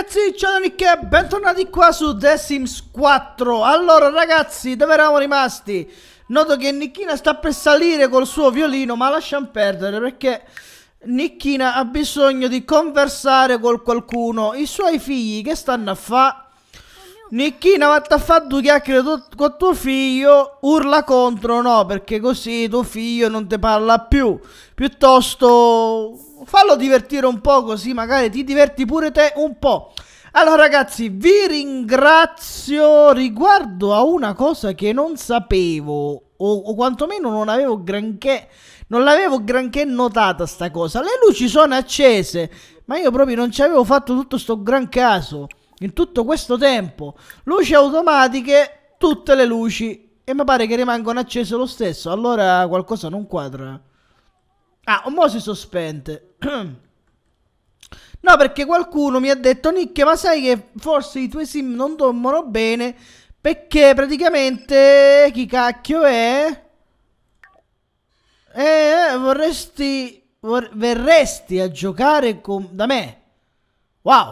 ragazzi, ciao da Nick e bentornati qua su The Sims 4 Allora ragazzi, dove eravamo rimasti? Noto che Nickina sta per salire col suo violino ma lasciamo perdere perché Nickina ha bisogno di conversare con qualcuno I suoi figli che stanno a fa? Nickina va a fare due chiacchiere con tuo figlio Urla contro no perché così tuo figlio non ti parla più Piuttosto fallo divertire un po' così magari ti diverti pure te un po'. Allora ragazzi, vi ringrazio riguardo a una cosa che non sapevo o, o quantomeno non avevo granché non l'avevo granché notata sta cosa. Le luci sono accese, ma io proprio non ci avevo fatto tutto sto gran caso in tutto questo tempo. Luci automatiche, tutte le luci e mi pare che rimangono accese lo stesso. Allora qualcosa non quadra. Ah, un po' si sospende. no, perché qualcuno mi ha detto, Nick, ma sai che forse i tuoi sim non dormono bene perché praticamente chi cacchio è? Eh, eh vorresti... Vor verresti a giocare con, da me? Wow!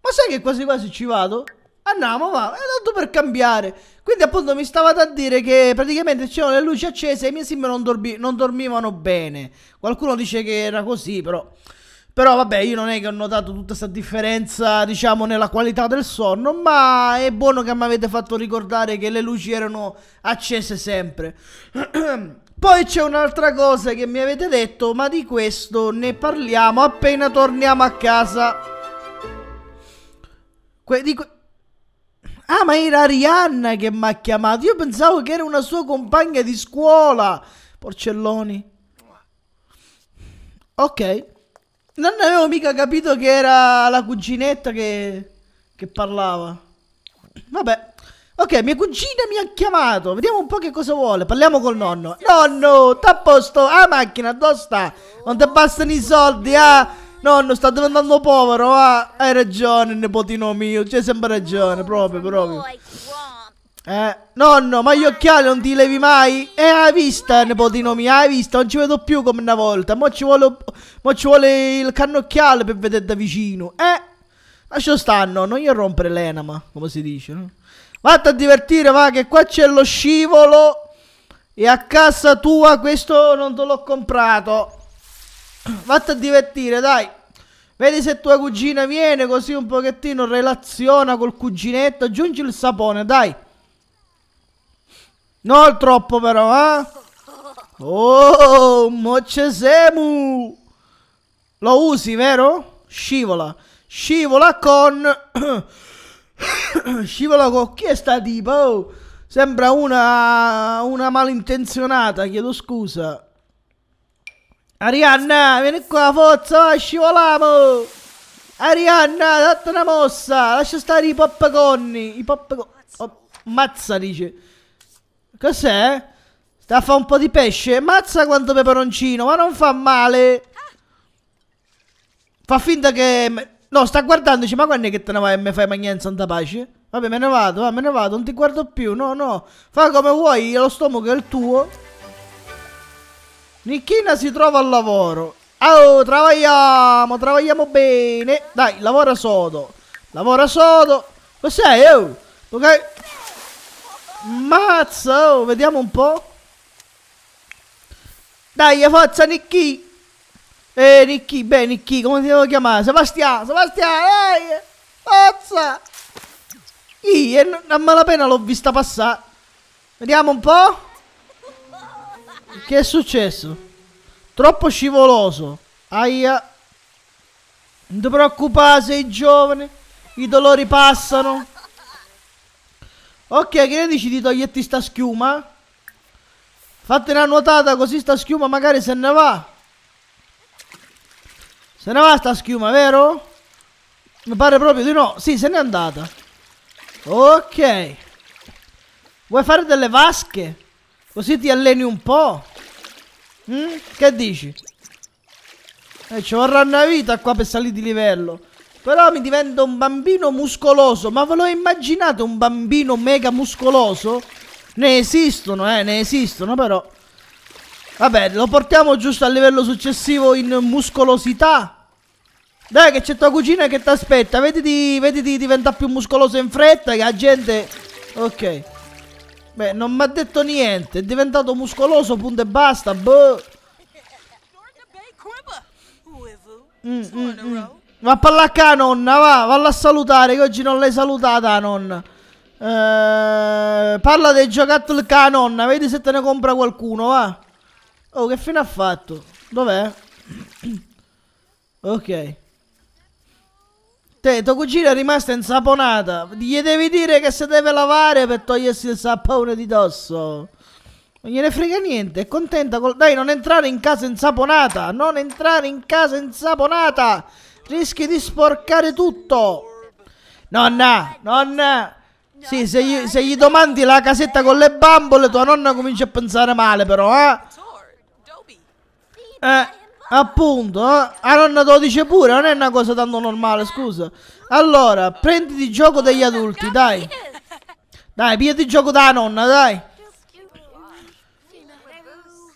Ma sai che quasi quasi ci vado? Andiamo, va, è tanto per cambiare. Quindi appunto mi stavate a dire che praticamente c'erano le luci accese e i miei sim non, dormi non dormivano bene. Qualcuno dice che era così, però... Però vabbè, io non è che ho notato tutta questa differenza, diciamo, nella qualità del sonno, ma è buono che mi avete fatto ricordare che le luci erano accese sempre. Poi c'è un'altra cosa che mi avete detto, ma di questo ne parliamo appena torniamo a casa. Que di que Ah, ma era Arianna che mi ha chiamato. Io pensavo che era una sua compagna di scuola. Porcelloni. Ok. Non avevo mica capito che era la cuginetta che, che parlava. Vabbè. Ok, mia cugina mi ha chiamato. Vediamo un po' che cosa vuole. Parliamo col nonno. Nonno, t'ha posto la macchina, dove sta? Non ti bastano i soldi, ah? Nonno, sta diventando povero, ah. Hai ragione, nipotino mio. C'è sempre ragione, proprio, proprio. Eh, nonno, ma gli occhiali non ti levi mai? Eh, hai vista, nipotino mio, hai vista? Non ci vedo più come una volta. Mo ci vuole, mo ci vuole il cannocchiale per vedere da vicino. Eh, lascia stanno, non gli rompere l'enama, come si dice, no? Vatti a divertire, va, che qua c'è lo scivolo. E a casa tua questo non te l'ho comprato. Vatti a divertire, dai. Vedi se tua cugina viene così un pochettino relaziona col cuginetto, aggiungi il sapone, dai. Non troppo però, eh. Oh, moccesemu. Lo usi, vero? Scivola. Scivola con... scivola con... Chi è sta tipo? Oh, sembra una... una malintenzionata, chiedo scusa. Arianna, vieni qua, forza, scivoliamo! Arianna, datti una mossa! Lascia stare i popcorni! I popcorni... Oh, mazza, dice! Cos'è? Sta a fare un po' di pesce? Mazza quanto peperoncino, ma non fa male! Fa finta che... No, sta guardandoci, ma quando è che te ne vai e mi fai mangiare in santa pace? Vabbè, me ne vado, va, me ne vado, non ti guardo più, no, no. Fa come vuoi, lo stomaco è il tuo. Nicchina si trova al lavoro. Oh, travagliamo, travagliamo bene. Dai, lavora sodo. Lavora sodo. Cos'è, oh? Ok. Mazza, oh, vediamo un po'. Dai, forza, Nichi. Eh, Nichi, beh, Nichi, come ti devo chiamare? Sebastiano, Sebastiano, ehi, forza. Io, a malapena l'ho vista passare. Vediamo un po'. Che è successo? Troppo scivoloso. Aia. Non ti preoccupare, sei giovane. I dolori passano. Ok, che ne dici di toglierti sta schiuma? Fate una nuotata così sta schiuma magari se ne va. Se ne va sta schiuma, vero? Mi pare proprio di no. Sì, se n'è andata. Ok. Vuoi fare delle vasche? Così ti alleni un po'. Mm? Che dici? Eh, ci vorrà una vita qua per salire di livello. Però mi divento un bambino muscoloso. Ma ve lo immaginate un bambino mega muscoloso? Ne esistono, eh, ne esistono, però. Vabbè, lo portiamo giusto al livello successivo in muscolosità. Dai, che c'è tua cugina che ti aspetta. Vedi di, di più muscoloso in fretta, che la gente... Ok. Beh, non mi ha detto niente, è diventato muscoloso, punto e basta, boh. Mm, mm, mm. Va a pallacca nonna, va, valla a salutare che oggi non l'hai salutata nonna. Eh, parla dei giocattoli che nonna, vedi se te ne compra qualcuno, va. Oh, che fine ha fatto? Dov'è? ok. Te, tua cugina è rimasta insaponata. Gli devi dire che si deve lavare per togliersi il sapone di dosso. Non gliene frega niente, è contenta col... Dai, non entrare in casa insaponata! Non entrare in casa insaponata! Rischi di sporcare tutto! Nonna! Nonna! Sì, se gli, se gli domandi la casetta con le bambole, tua nonna comincia a pensare male però, eh? Eh... Appunto, eh? Aronna 12 pure, non è una cosa tanto normale, scusa. Allora, prenditi gioco degli adulti, dai. Dai, il gioco dalla nonna, dai.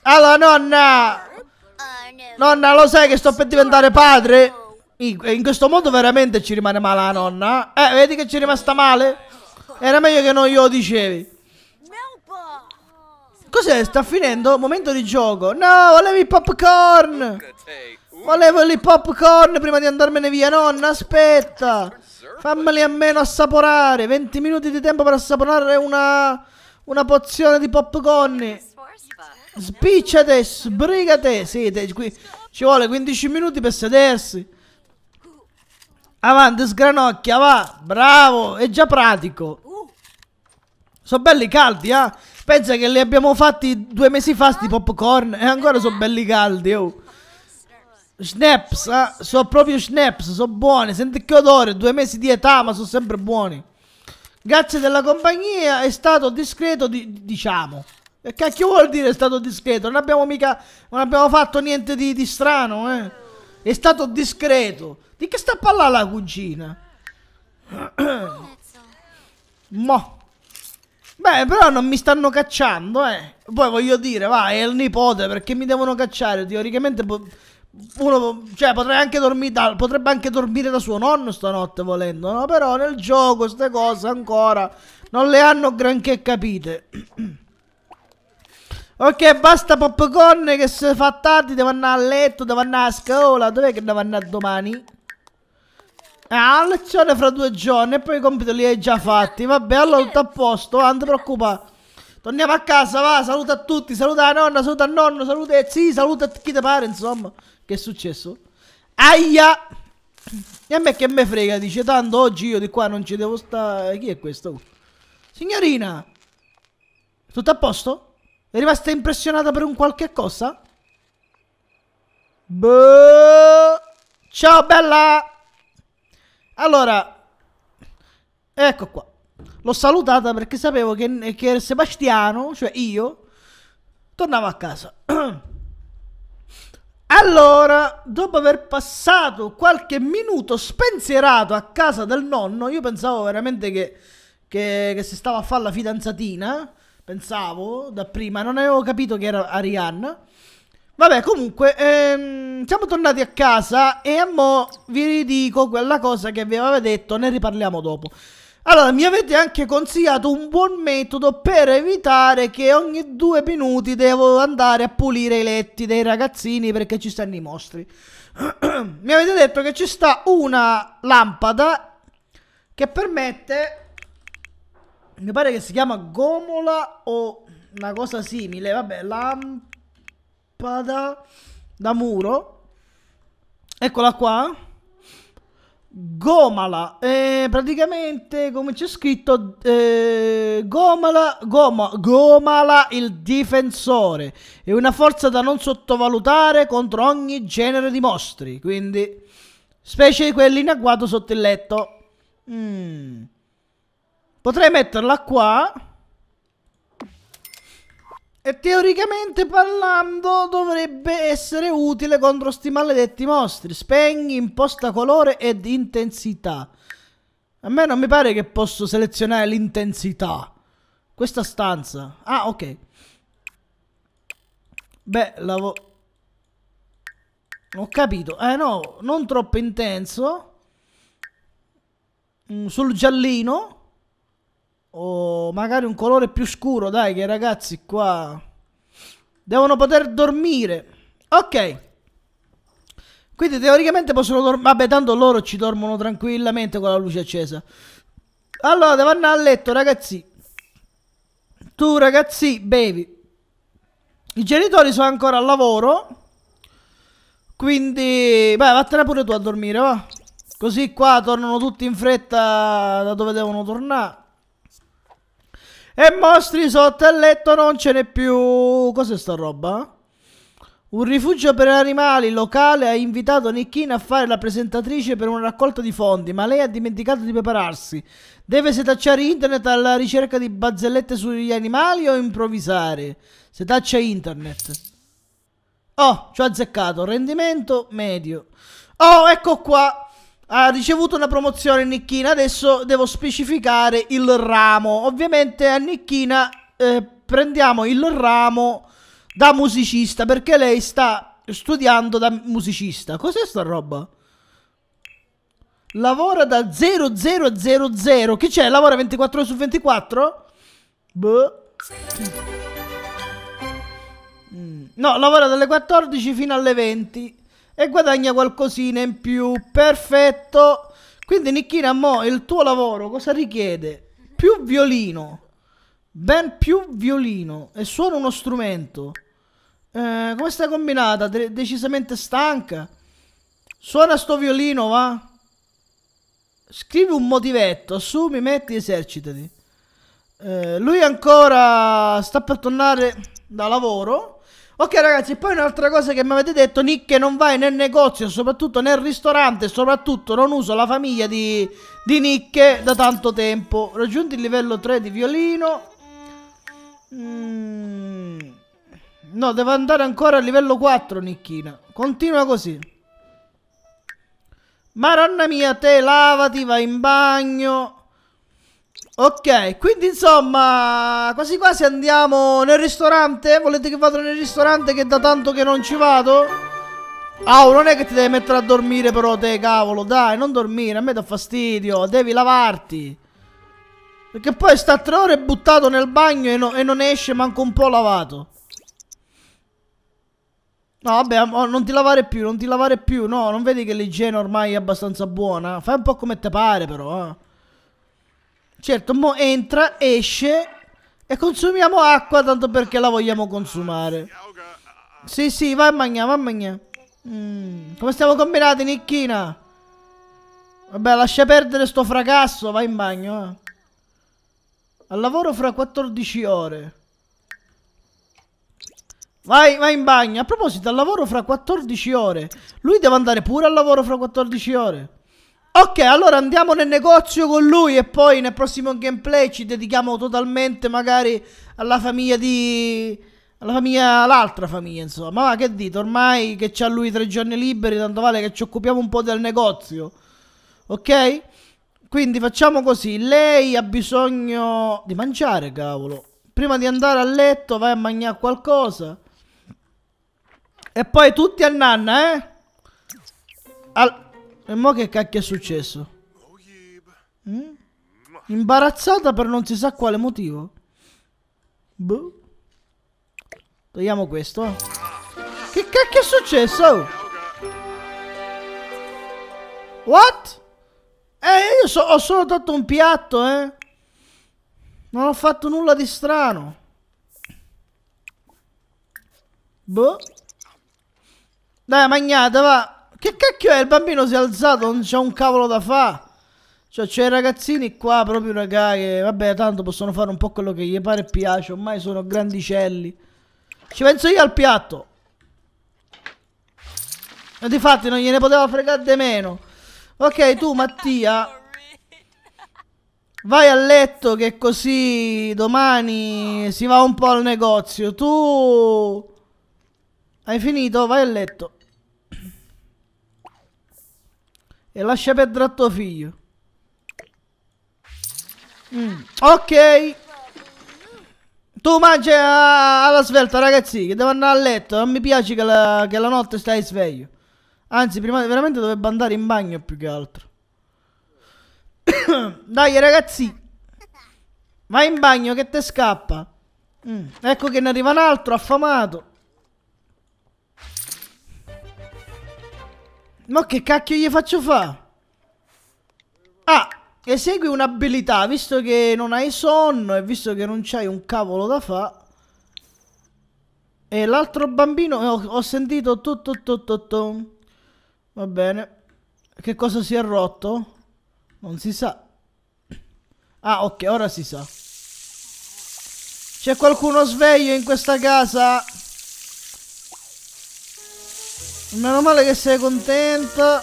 Allora, nonna. Nonna, lo sai che sto per diventare padre? In questo modo veramente ci rimane male la nonna. Eh? eh, vedi che ci è rimasta male? Era meglio che non glielo dicevi. Cos'è? Sta finendo? Momento di gioco. No, volevi i popcorn. Volevo i popcorn prima di andarmene via. Nonna, aspetta. Fammeli almeno assaporare. 20 minuti di tempo per assaporare una... Una pozione di popcorn. Spicciate, sbrigate. Sì, te, qui, ci vuole 15 minuti per sedersi. Avanti, sgranocchia, va. Bravo, è già pratico. Sono belli caldi, ah. Eh? Pensa che li abbiamo fatti due mesi fa sti popcorn e ancora sono belli caldi, oh. Snaps, Eh? Ah, sono proprio snaps, sono buoni. Senti che odore, due mesi di età, ma sono sempre buoni. Grazie della compagnia, è stato discreto, di, diciamo. Che cacchio vuol dire è stato discreto? Non abbiamo mica, non abbiamo fatto niente di, di strano, eh. È stato discreto. Di che sta a parlare la cugina? Mo'. Beh, però non mi stanno cacciando, eh. Poi voglio dire, va, è il nipote, perché mi devono cacciare? Teoricamente uno cioè, anche da, potrebbe anche dormire da suo nonno stanotte volendo, no? Però nel gioco queste cose ancora non le hanno granché capite. ok, basta popcorn che se fa tardi devo andare a letto, devo andare a scuola. Dov'è che devo andare domani? Ah, eh, lezione fra due giorni e poi i compiti li hai già fatti. Vabbè, allora tutto a posto, non ti preoccupare. Torniamo a casa, va, saluta a tutti, saluta la nonna, saluta il nonno, saluta e eh, sì, saluta chi ti pare, insomma. Che è successo? Aia! E a me che me frega, dice tanto oggi io di qua non ci devo stare. Chi è questo? Signorina! Tutto a posto? È rimasta impressionata per un qualche cosa? Boh! Ciao bella! Allora, ecco qua. L'ho salutata perché sapevo che, che Sebastiano, cioè io, tornavo a casa. Allora, dopo aver passato qualche minuto spensierato a casa del nonno, io pensavo veramente che, che, che si stava a fare la fidanzatina. Pensavo da prima, non avevo capito che era Arianna. Vabbè, comunque, ehm, siamo tornati a casa e a mo vi ridico quella cosa che vi avevo detto, ne riparliamo dopo. Allora, mi avete anche consigliato un buon metodo per evitare che ogni due minuti devo andare a pulire i letti dei ragazzini perché ci stanno i mostri. mi avete detto che ci sta una lampada che permette... Mi pare che si chiama gomola o una cosa simile, vabbè, lampada spada da muro. Eccola qua. Gomala. Eh, praticamente, come c'è scritto, eh, Gomala, Goma, Gomala il difensore. È una forza da non sottovalutare contro ogni genere di mostri. Quindi, specie quelli in agguato sotto il letto. Mm. Potrei metterla qua. E teoricamente parlando dovrebbe essere utile contro sti maledetti mostri. Spegni, imposta colore ed intensità. A me non mi pare che posso selezionare l'intensità. Questa stanza. Ah, ok. Beh, lavo... Ho capito. Eh no, non troppo intenso. Mm, sul giallino o magari un colore più scuro, dai, che i ragazzi qua devono poter dormire. Ok. Quindi teoricamente possono dormire. Vabbè, tanto loro ci dormono tranquillamente con la luce accesa. Allora, vanno a letto, ragazzi. Tu, ragazzi, bevi. I genitori sono ancora al lavoro. Quindi, vai, vattene pure tu a dormire, va. Così qua tornano tutti in fretta da dove devono tornare. E mostri sotto il letto non ce n'è più. Cos'è sta roba? Un rifugio per animali locale ha invitato Nichina a fare la presentatrice per una raccolta di fondi, ma lei ha dimenticato di prepararsi. Deve setacciare internet alla ricerca di barzellette sugli animali o improvvisare? Setaccia internet. Oh, ci ho azzeccato. Rendimento medio. Oh, ecco qua ha ricevuto una promozione Nicchina, adesso devo specificare il ramo. Ovviamente a Nicchina eh, prendiamo il ramo da musicista perché lei sta studiando da musicista. Cos'è sta roba? Lavora da 0000. Che c'è? Lavora 24 ore su 24? Boh. Mm. No, lavora dalle 14 fino alle 20 e guadagna qualcosina in più. Perfetto. Quindi Nichina, mo il tuo lavoro cosa richiede? Più violino. Ben più violino. E suona uno strumento. Eh, come sta combinata? De decisamente stanca. Suona sto violino, va? Scrivi un motivetto, assumi, metti, esercitati. Eh, lui ancora sta per tornare da lavoro Ok ragazzi, poi un'altra cosa che mi avete detto, Nick non vai nel negozio, soprattutto nel ristorante, soprattutto non uso la famiglia di, di Nick da tanto tempo. Raggiunti il livello 3 di violino. Mm. No, devo andare ancora al livello 4, Nicchina. Continua così. Maronna mia, te lavati, vai in bagno. Ok, quindi insomma, quasi quasi andiamo nel ristorante. Volete che vado nel ristorante che da tanto che non ci vado? Au, oh, non è che ti devi mettere a dormire però te, cavolo, dai, non dormire, a me dà fastidio, devi lavarti. Perché poi sta tre ore buttato nel bagno e, no, e non esce manco un po' lavato. No, vabbè, oh, non ti lavare più, non ti lavare più, no, non vedi che l'igiene ormai è abbastanza buona? Fai un po' come te pare però, eh. Certo, mo entra, esce e consumiamo acqua tanto perché la vogliamo consumare. Sì, sì, vai a mangiare, va a mangiare. Mm, come stiamo combinati, Nicchina? Vabbè, lascia perdere sto fracasso, vai in bagno. Eh. Al lavoro fra 14 ore. Vai, vai in bagno. A proposito, al lavoro fra 14 ore. Lui deve andare pure al lavoro fra 14 ore. Ok, allora andiamo nel negozio con lui e poi nel prossimo gameplay ci dedichiamo totalmente magari alla famiglia di... Alla famiglia, l'altra famiglia, insomma. Ma che dite, ormai che c'ha lui tre giorni liberi, tanto vale che ci occupiamo un po' del negozio. Ok? Quindi facciamo così, lei ha bisogno di mangiare, cavolo. Prima di andare a letto vai a mangiare qualcosa. E poi tutti a nanna, eh? Allora... E mo che cacchio è successo? Mm? Imbarazzata per non si sa quale motivo. Boh. Togliamo questo. Che cacchio è successo? What? Eh, io so ho solo tolto un piatto, eh. Non ho fatto nulla di strano. Boh. Dai, magnate, va. Che cacchio è? Il bambino si è alzato, non c'è un cavolo da fa. Cioè, c'è i ragazzini qua proprio, raga, che vabbè, tanto possono fare un po' quello che gli pare e piace. Ormai sono grandicelli. Ci penso io al piatto. E difatti non gliene poteva fregare di meno. Ok, tu, Mattia. Vai a letto che così domani si va un po' al negozio. Tu... Hai finito? Vai a letto. E lascia perdere a tuo figlio. Mm. Ok. Tu mangi alla svelta, ragazzi, che devo andare a letto. Non mi piace che la, che la notte stai sveglio. Anzi, prima veramente dovrebbe andare in bagno più che altro. Dai, ragazzi. Vai in bagno che te scappa. Mm. Ecco che ne arriva un altro affamato. Ma che cacchio gli faccio fa? Ah, esegui un'abilità, visto che non hai sonno e visto che non c'hai un cavolo da fa. E l'altro bambino, eh, ho, ho sentito tutto, tutto, tutto. Va bene. Che cosa si è rotto? Non si sa. Ah, ok, ora si sa. C'è qualcuno sveglio in questa casa? Meno male che sei contenta.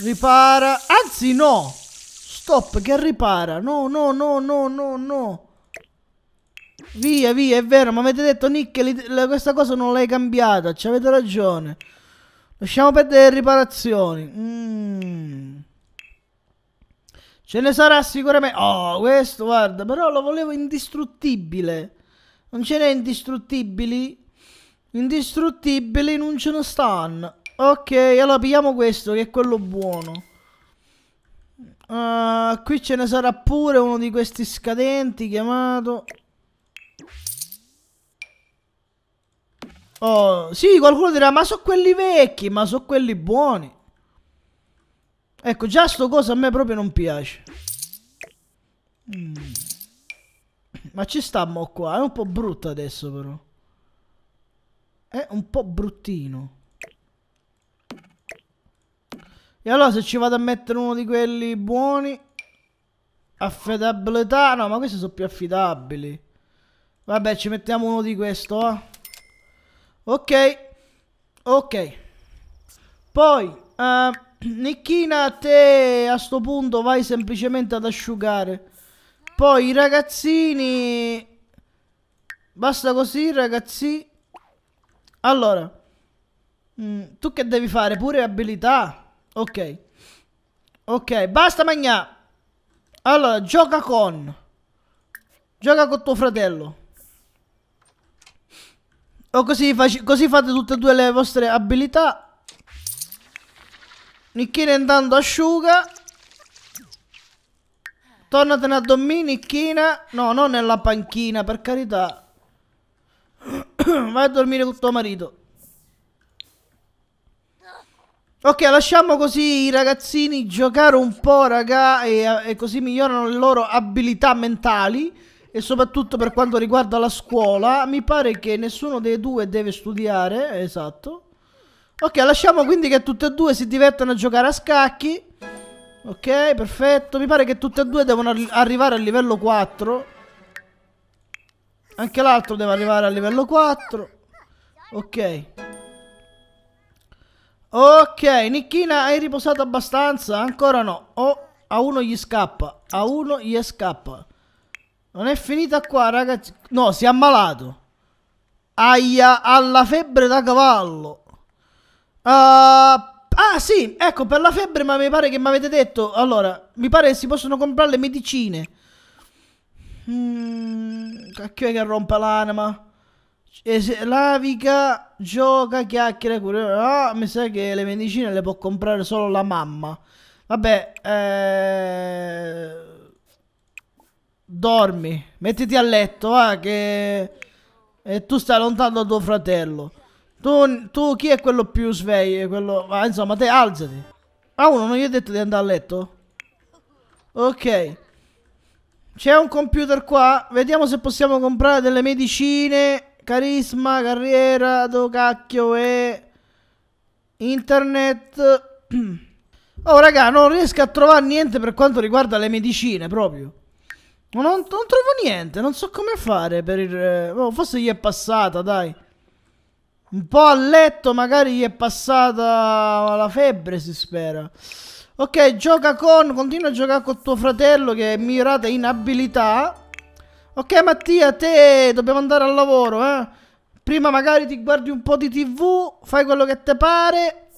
Ripara. Anzi, no. Stop, che ripara. No, no, no, no, no, no. Via, via, è vero. Ma avete detto, Nick, questa cosa non l'hai cambiata. Ci avete ragione. Lasciamo perdere le riparazioni. Mm. Ce ne sarà sicuramente... Oh, questo, guarda. Però lo volevo indistruttibile. Non ce n'è indistruttibili? Indistruttibili non ce ne stanno. Ok, allora pigliamo questo che è quello buono. Uh, qui ce ne sarà pure uno di questi scadenti chiamato... Oh, sì, qualcuno dirà, ma sono quelli vecchi, ma sono quelli buoni. Ecco, già sto cosa a me proprio non piace. Mm. Ma ci stammo qua. È un po' brutto adesso però. È un po' bruttino. E allora se ci vado a mettere uno di quelli buoni... Affidabilità... No, ma questi sono più affidabili. Vabbè, ci mettiamo uno di questo, eh. Ok. Ok. Poi, uh, Nichina, te a sto punto vai semplicemente ad asciugare. Poi i ragazzini... Basta così, ragazzi. Allora. Mm, tu che devi fare? Pure abilità. Ok. Ok, basta magna. Allora, gioca con. Gioca con tuo fratello. O così, così fate tutte e due le vostre abilità. Nichina intanto asciuga. Tornatene a domenichina. No, non nella panchina, per carità. Vai a dormire con tuo marito. Ok, lasciamo così i ragazzini giocare un po', raga, e, e così migliorano le loro abilità mentali. E soprattutto per quanto riguarda la scuola, mi pare che nessuno dei due deve studiare, esatto. Ok, lasciamo quindi che tutte e due si divertano a giocare a scacchi. Ok, perfetto. Mi pare che tutte e due devono arrivare al livello 4. Anche l'altro deve arrivare al livello 4. Ok. Ok, Nichina, hai riposato abbastanza? Ancora no. Oh, a uno gli scappa. A uno gli scappa. Non è finita qua, ragazzi. No, si è ammalato. Aia, ha la febbre da cavallo. Ah... Uh, Ah sì, ecco, per la febbre ma mi pare che mi avete detto. Allora, mi pare che si possono comprare le medicine. Mm, cacchio è che rompa l'anima. Lavica, gioca, chiacchiera, cura. Ah, mi sa che le medicine le può comprare solo la mamma. Vabbè, eh... dormi, mettiti a letto, va, che... E tu stai lontano da tuo fratello. Tu, tu chi è quello più sveglio? Quello... Ah, insomma, te alzati. Ah, uno, non gli ho detto di andare a letto? Ok. C'è un computer qua. Vediamo se possiamo comprare delle medicine. Carisma, carriera, do cacchio e... Internet. Oh, raga, non riesco a trovare niente per quanto riguarda le medicine, proprio. Non, non trovo niente, non so come fare per il... Eh, oh, forse gli è passata, dai. Un po' a letto, magari gli è passata la febbre, si spera. Ok, gioca con. Continua a giocare con tuo fratello che è migliorata in abilità. Ok, Mattia, te dobbiamo andare al lavoro, eh. Prima magari ti guardi un po' di tv, fai quello che ti pare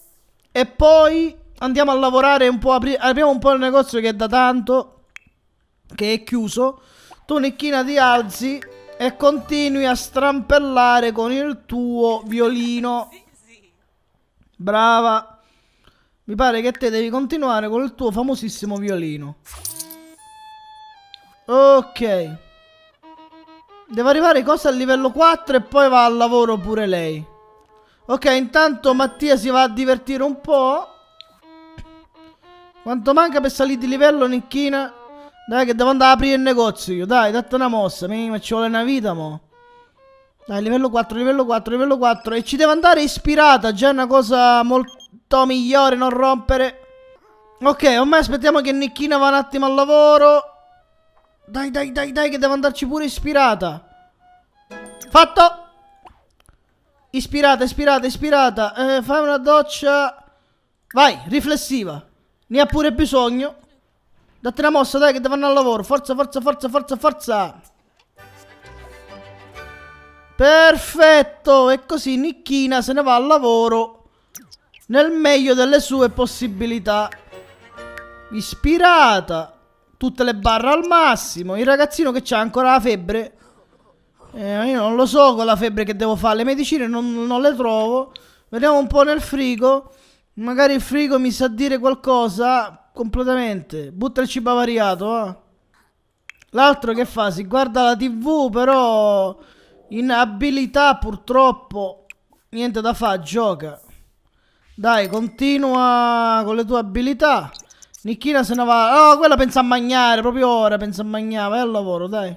e poi andiamo a lavorare un po', apri apriamo un po' il negozio che è da tanto, che è chiuso. Tu Nicchina, ti alzi e continui a strampellare con il tuo violino. Brava. Mi pare che te devi continuare con il tuo famosissimo violino. Ok. Devo arrivare cosa al livello 4 e poi va al lavoro pure lei. Ok, intanto Mattia si va a divertire un po'. Quanto manca per salire di livello, Nicchina? Dai che devo andare ad aprire il negozio io, dai, date una mossa, mi ci vuole una vita mo. Dai, livello 4, livello 4, livello 4 e ci devo andare ispirata, già è una cosa molto migliore non rompere. Ok, ormai aspettiamo che Nicchina va un attimo al lavoro. Dai, dai, dai, dai che devo andarci pure ispirata. Fatto! Ispirata, ispirata, ispirata. Eh, fai una doccia. Vai, riflessiva. Ne ha pure bisogno. Datti una mossa, dai, che devono al lavoro. Forza, forza, forza, forza, forza. Perfetto. E così Nicchina se ne va al lavoro nel meglio delle sue possibilità. Ispirata. Tutte le barre al massimo. Il ragazzino che c'ha ancora la febbre. Eh, io non lo so con la febbre che devo fare. Le medicine non, non le trovo. Vediamo un po' nel frigo. Magari il frigo mi sa dire qualcosa completamente. Butta il cibo variato. eh. L'altro che fa? Si guarda la tv, però... In abilità, purtroppo... Niente da fare, gioca. Dai, continua con le tue abilità. Nicchina se ne va... Oh, quella pensa a mangiare, proprio ora pensa a mangiare. Vai al lavoro, dai.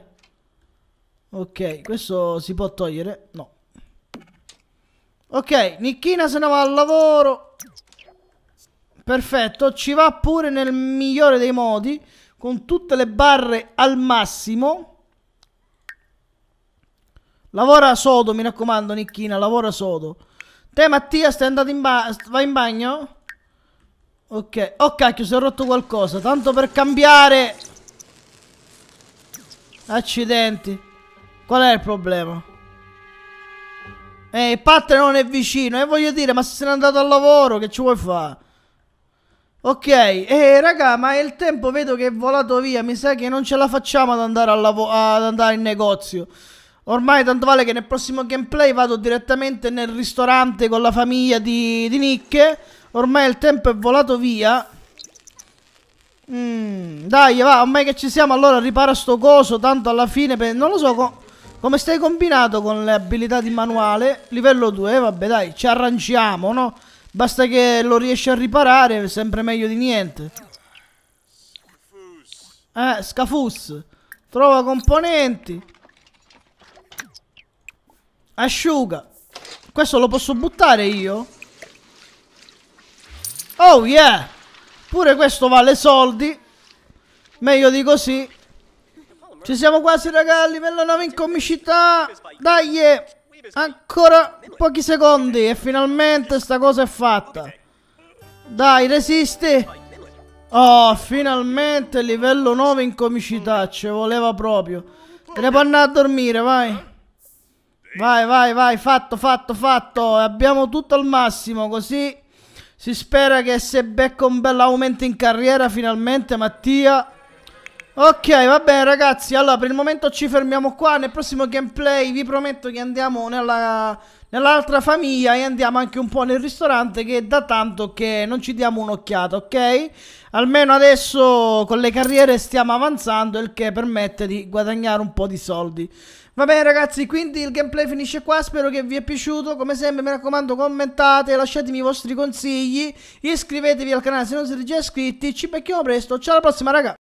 Ok, questo si può togliere? No. Ok, Nicchina se ne va al lavoro. Perfetto, ci va pure nel migliore dei modi, con tutte le barre al massimo. Lavora sodo, mi raccomando, Nicchina, lavora sodo. Te, Mattia, stai andato in, ba vai in bagno? Ok, oh cacchio, si è rotto qualcosa, tanto per cambiare... Accidenti. Qual è il problema? Eh, il pattern non è vicino, e eh, voglio dire, ma se n'è andato al lavoro, che ci vuoi fare? Ok, e eh, raga, ma il tempo vedo che è volato via, mi sa che non ce la facciamo ad andare, ad andare in negozio. Ormai tanto vale che nel prossimo gameplay vado direttamente nel ristorante con la famiglia di, di Nick. Ormai il tempo è volato via. Mm, dai, va, ormai che ci siamo, allora ripara sto coso, tanto alla fine... non lo so co come stai combinato con le abilità di manuale. Livello 2, eh, vabbè, dai, ci arrangiamo, no? Basta che lo riesci a riparare, sempre meglio di niente. Eh, scafus. Trova componenti. Asciuga. Questo lo posso buttare io? Oh yeah! Pure questo vale soldi. Meglio di così. Ci siamo quasi, raga, a livello 9 in comicità. Dai! Yeah. Ancora pochi secondi e finalmente sta cosa è fatta. Dai, resisti. Oh, finalmente livello 9 in comicità, ci voleva proprio. Te ne puoi andare a dormire, vai. Vai, vai, vai, fatto, fatto, fatto. Abbiamo tutto al massimo, così si spera che se becco un bel aumento in carriera finalmente Mattia Ok, va bene ragazzi, allora per il momento ci fermiamo qua, nel prossimo gameplay vi prometto che andiamo nella, nell'altra famiglia e andiamo anche un po' nel ristorante che è da tanto che non ci diamo un'occhiata, ok? Almeno adesso con le carriere stiamo avanzando, il che permette di guadagnare un po' di soldi. Va bene ragazzi, quindi il gameplay finisce qua, spero che vi è piaciuto, come sempre mi raccomando commentate, lasciatemi i vostri consigli, iscrivetevi al canale se non siete già iscritti, ci becchiamo presto, ciao alla prossima ragazzi!